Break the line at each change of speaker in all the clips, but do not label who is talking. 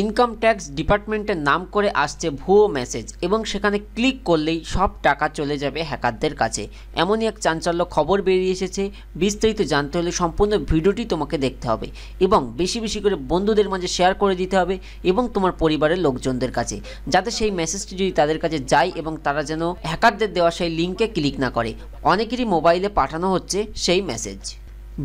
income tax ডিপার্টমেন্টের নাম করে আসছে ভুয়ো মেসেজ এবং সেখানে ক্লিক করলেই সব টাকা চলে যাবে হ্যাকারদের কাছে এমনই এক চাঞ্চল্য খবর বেরিয়ে এসেছে বিস্তারিত জানতে হলে সম্পূর্ণ ভিডিওটি তোমাকে দেখতে হবে এবং বেশি বেশি করে বন্ধুদের মাঝে শেয়ার করে দিতে হবে এবং তোমার পরিবারের লোকজনদের কাছে যাতে সেই মেসেজটি যদি তাদের কাছে যায় এবং তারা যেন হ্যাকারদের দেওয়া সেই লিঙ্কে ক্লিক না করে অনেকেরই মোবাইলে পাঠানো হচ্ছে সেই মেসেজ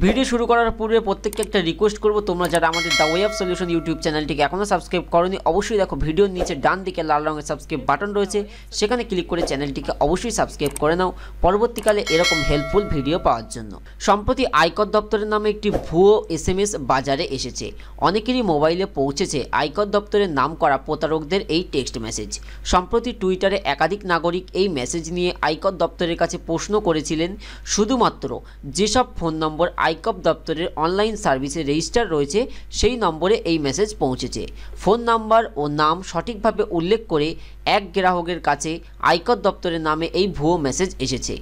ভিডিও শুরু করার পূর্বে প্রত্যেককে একটা রিকোয়েস্ট করবো তোমরা যারা আমাদের the way of solution YouTube চ্যানেলটিকে এখনও সাবস্ক্রাইব করনি অবশ্যই দেখো ভিডিওর নিচে ডান দিকে লাল রঙের সাবস্ক্রাইব বাটন রয়েছে সেখানে ক্লিক করে চ্যানেলটিকে অবশ্যই সাবস্ক্রাইব করে নাও পরবর্তীকালে এরকম হেল্পফুল ভিডিও পাওয়ার জন্য সম্প্রতি আয়কর দপ্তরের নামে একটি ভুয়ো এস বাজারে এসেছে অনেকেরই মোবাইলে পৌঁছেছে আয়কর দপ্তরের নাম করা প্রতারকদের এই টেক্সট মেসেজ সম্প্রতি টুইটারে একাধিক নাগরিক এই মেসেজ নিয়ে আয়কর দপ্তরের কাছে প্রশ্ন করেছিলেন শুধুমাত্র যেসব ফোন নম্বর আইকপ দপ্তরের অনলাইন সার্ভিসে রেজিস্টার রয়েছে সেই নম্বরে এই মেসেজ পৌঁছেছে ফোন নাম্বার ও নাম সঠিকভাবে উল্লেখ করে এক গ্রাহকের কাছে আয়কর দপ্তরের নামে এই ভুয়ো মেসেজ এসেছে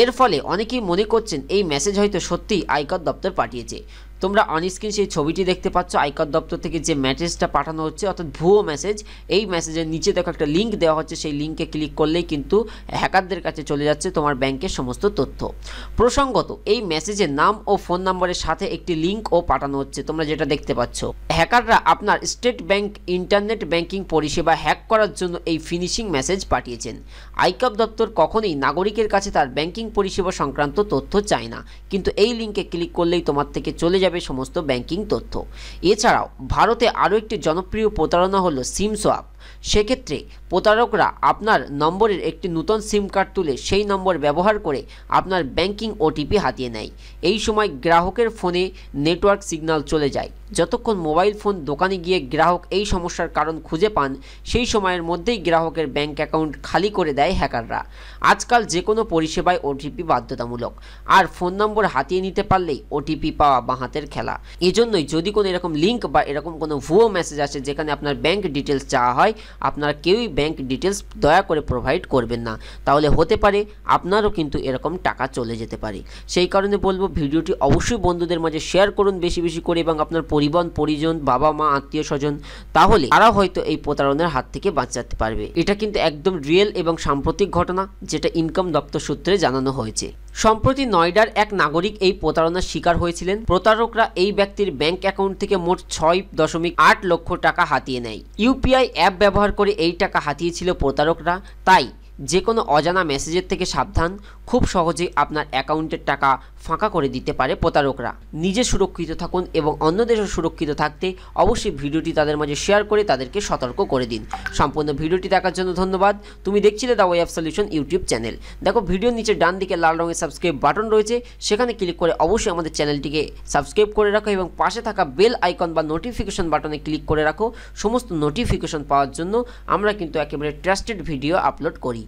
এর ফলে অনেকেই মনে করছেন এই মেসেজ হয়তো সত্যিই আয়কর দপ্তর পাঠিয়েছে তোমরা অনস্ক্রিন সেই ছবিটি দেখতে পাচ্ছ আয়কর দপ্তর থেকে যে মেসেজটা পাঠানো হচ্ছে অর্থাৎ ভুয়ো মেসেজ এই মেসেজের নিচে দেখো একটা লিঙ্ক দেওয়া হচ্ছে সেই লিঙ্কে ক্লিক করলেই কিন্তু হ্যাকারদের কাছে চলে যাচ্ছে তোমার ব্যাংকের সমস্ত তথ্য প্রসঙ্গত এই মেসেজে নাম ও ফোন নম্বরের সাথে একটি লিঙ্কও পাঠানো হচ্ছে তোমরা যেটা দেখতে পাচ্ছ হ্যাকাররা আপনার স্টেট ব্যাংক ইন্টারনেট ব্যাংকিং পরিষেবা হ্যাক করার জন্য এই ফিনিশিং মেসেজ পাঠিয়েছেন আইকপ দপ্তর কখনোই নাগরিকের কাছে তার ব্যাংকিং পরিষেবা সংক্রান্ত তথ্য চায় না কিন্তু এই লিঙ্কে ক্লিক করলেই তোমার থেকে চলে যাবে যাবে সমস্ত ব্যাংকিং তথ্য এছাড়াও ভারতে আরও একটি জনপ্রিয় প্রতারণা হলো সিম সোয়াপ সেক্ষেত্রে প্রতারকরা আপনার নম্বরের একটি নূতন সিম কার্ড তুলে সেই নম্বর ব্যবহার করে আপনার ব্যাংকিং ওটিপি হাতিয়ে নেয় এই সময় গ্রাহকের ফোনে নেটওয়ার্ক সিগন্যাল চলে যায় যতক্ষণ মোবাইল ফোন দোকানে গিয়ে গ্রাহক এই সমস্যার কারণ খুঁজে পান সেই সময়ের মধ্যেই গ্রাহকের ব্যাংক অ্যাকাউন্ট খালি করে দেয় হ্যাকাররা আজকাল যে কোনো পরিষেবায় ওটিপি বাধ্যতামূলক আর ফোন নম্বর হাতিয়ে নিতে পারলেই ওটিপি পাওয়া বাঁহাতের খেলা এজন্যই যদি কোনো এরকম লিঙ্ক বা এরকম কোনো ভুয়ো মেসেজ আসে যেখানে আপনার ব্যাংক ডিটেলস চাওয়া হয় হয় আপনারা কেউই ব্যাংক ডিটেলস দয়া করে প্রোভাইড করবেন না তাহলে হতে পারে আপনারও কিন্তু এরকম টাকা চলে যেতে পারে সেই কারণে বলবো ভিডিওটি অবশ্যই বন্ধুদের মাঝে শেয়ার করুন বেশি বেশি করে এবং আপনার পরিবহন পরিজন বাবা মা আত্মীয় স্বজন তাহলে তারা হয়তো এই প্রতারণের হাত থেকে বাঁচাতে পারবে এটা কিন্তু একদম রিয়েল এবং সাম্প্রতিক ঘটনা যেটা ইনকাম দপ্তর সূত্রে জানানো হয়েছে সম্প্রতি নয়ডার এক নাগরিক এই প্রতারণার শিকার হয়েছিলেন প্রতারকরা এই ব্যক্তির ব্যাংক অ্যাকাউন্ট থেকে মোট ছয় দশমিক আট লক্ষ টাকা হাতিয়ে নেয় ইউপিআই অ্যাপ ব্যবহার করে এই টাকা হাতিয়েছিল প্রতারকরা তাই যে কোনো অজানা মেসেজের থেকে সাবধান খুব সহজেই আপনার অ্যাকাউন্টের টাকা ফাঁকা করে দিতে পারে প্রতারকরা নিজে সুরক্ষিত থাকুন এবং অন্যদেরও সুরক্ষিত থাকতে অবশ্যই ভিডিওটি তাদের মাঝে শেয়ার করে তাদেরকে সতর্ক করে দিন সম্পূর্ণ ভিডিওটি দেখার জন্য ধন্যবাদ তুমি দেখছিলে the web solution YouTube channel দেখো ভিডিওর নিচে ডান দিকে লাল রঙের সাবস্ক্রাইব বাটন রয়েছে সেখানে ক্লিক করে অবশ্যই আমাদের চ্যানেলটিকে সাবস্ক্রাইব করে রাখো এবং পাশে থাকা বেল আইকন বা নোটিফিকেশন বাটনে ক্লিক করে রাখো সমস্ত নোটিফিকেশন পাওয়ার জন্য আমরা কিন্তু একেবারে ট্রাস্টেড ভিডিও আপলোড করি